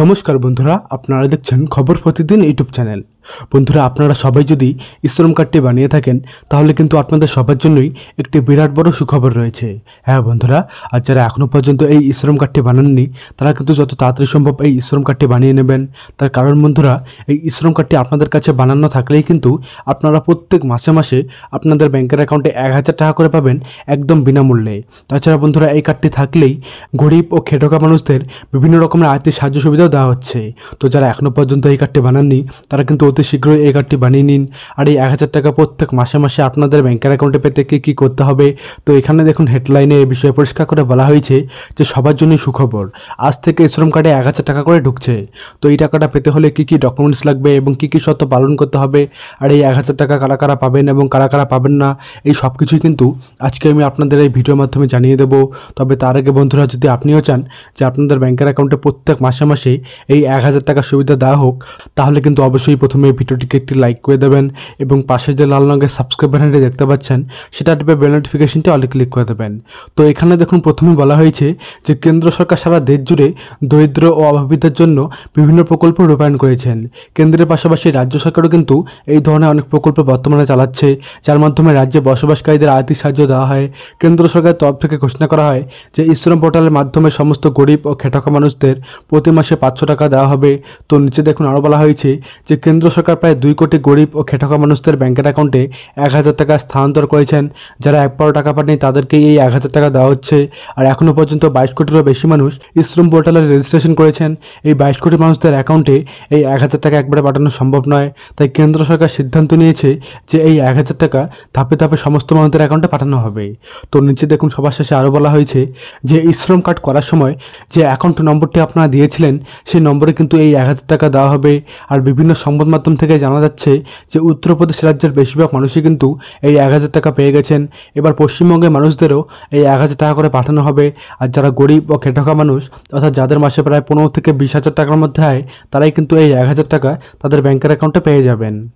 নমস্কার বন্ধুরা আপনারা দেখছেন খবর প্রতিদিন ইউটিউব চ্যানেল বন্ধুরা আপনারা সবাই যদি ইশ্রম কার্ডটি বানিয়ে থাকেন তাহলে কিন্তু আপনাদের সবার জন্যই একটি বিরাট বড় সুখবর রয়েছে হ্যাঁ বন্ধুরা আর যারা এখনও পর্যন্ত এই ইশ্রম কার্ডটি বানাননি তারা কিন্তু যত তাড়াতাড়ি সম্ভব এই ইশ্রম কার্ডটি বানিয়ে নেবেন তার কারণ বন্ধুরা এই ইশ্রম কার্ডটি আপনাদের কাছে বানানো থাকলেই কিন্তু আপনারা প্রত্যেক মাসে মাসে আপনাদের ব্যাংকের অ্যাকাউন্টে এক হাজার টাকা করে পাবেন একদম বিনামূল্যে তাছাড়া বন্ধুরা এই কার্ডটি থাকলেই গরিব ও খেটোকা মানুষদের বিভিন্ন রকমের আর্থিক সাহায্য সুবিধাও দেওয়া হচ্ছে তো যারা এখনও পর্যন্ত এই কার্ডটি বানাননি তারা কিন্তু অতি শীঘ্রই এই কার্ডটি বানিয়ে নিন আর এই এক হাজার টাকা প্রত্যেক মাসে মাসে আপনাদের ব্যাংকের অ্যাকাউন্টে পেতে কী কী করতে হবে তো এখানে দেখুন হেডলাইনে এই বিষয়ে পরিষ্কার করে বলা হয়েছে যে সবার জন্যই সুখবর আজ থেকে শ্রম কার্ডে এক হাজার টাকা করে ঢুকছে তো এই টাকাটা পেতে হলে কী কী ডকুমেন্টস লাগবে এবং কী কী শর্ত পালন করতে হবে আর এই এক হাজার টাকা কারা কারা পাবেন এবং কারা কারা পাবেন না এই সব কিছুই কিন্তু আজকে আমি আপনাদের এই ভিডিওর মাধ্যমে জানিয়ে দেবো তবে তার আগে বন্ধুরা যদি আপনিও চান যে আপনাদের ব্যাংকের অ্যাকাউন্টে প্রত্যেক মাসে মাসে এই এক হাজার টাকা সুবিধা দেওয়া হোক তাহলে কিন্তু অবশ্যই প্রথমে মাধ্যমে ভিডিওটিকে একটি লাইক করে দেবেন এবং পাশে যে লাল রঙের সাবস্ক্রাইব বাটনটি দেখতে পাচ্ছেন সেটা টিপে বেল নোটিফিকেশনটি অলে ক্লিক করে দেবেন তো এখানে দেখুন প্রথমে বলা হয়েছে যে কেন্দ্র সরকার সারা দেশ জুড়ে দরিদ্র ও অভাবিতের জন্য বিভিন্ন প্রকল্প রূপায়ণ করেছেন কেন্দ্রের পাশাপাশি রাজ্য সরকারও কিন্তু এই ধরনের অনেক প্রকল্প বর্তমানে চালাচ্ছে যার মাধ্যমে রাজ্যে বসবাসকারীদের আর্থিক সাহায্য দেওয়া হয় কেন্দ্র সরকারের তরফ থেকে ঘোষণা করা হয় যে ইশ্রম পোর্টালের মাধ্যমে সমস্ত গরিব ও খেটাকা মানুষদের প্রতি মাসে পাঁচশো টাকা দেওয়া হবে তো নিচে দেখুন আরও বলা হয়েছে যে কেন্দ্র সরকার প্রায় দুই কোটি গরিব ও খেটকা মানুষদের ব্যাংকের অ্যাকাউন্টে এক হাজার টাকা স্থানান্তর করেছেন যারা এক বারো টাকা পাননি তাদেরকে এই এক হাজার টাকা দেওয়া হচ্ছে আর এখনও পর্যন্ত বাইশ কোটিরও বেশি মানুষ ইশ্রম পোর্টালে রেজিস্ট্রেশন করেছেন এই বাইশ কোটি মানুষদের অ্যাকাউন্টে এই এক হাজার টাকা একবারে পাঠানো সম্ভব নয় তাই কেন্দ্র সরকার সিদ্ধান্ত নিয়েছে যে এই এক হাজার টাকা ধাপে ধাপে সমস্ত মানুষদের অ্যাকাউন্টে পাঠানো হবে তো নিচে দেখুন সবার শেষে আরও বলা হয়েছে যে ইশ্রম কার্ড করার সময় যে অ্যাকাউন্ট নম্বরটি আপনারা দিয়েছিলেন সেই নম্বরে কিন্তু এই এক হাজার টাকা দেওয়া হবে আর বিভিন্ন সংবাদ মাধ্যম থেকে জানা যাচ্ছে যে উত্তরপ্রদেশ রাজ্যের বেশিরভাগ মানুষই কিন্তু এই এক হাজার টাকা পেয়ে গেছেন এবার পশ্চিমবঙ্গের মানুষদেরও এই এক হাজার টাকা করে পাঠানো হবে আর যারা গরিব ও খেটকা মানুষ অর্থাৎ যাদের মাসে প্রায় পনেরো থেকে বিশ হাজার টাকার মধ্যে আয় তারাই কিন্তু এই এক হাজার টাকা তাদের ব্যাংকের অ্যাকাউন্টে পেয়ে যাবেন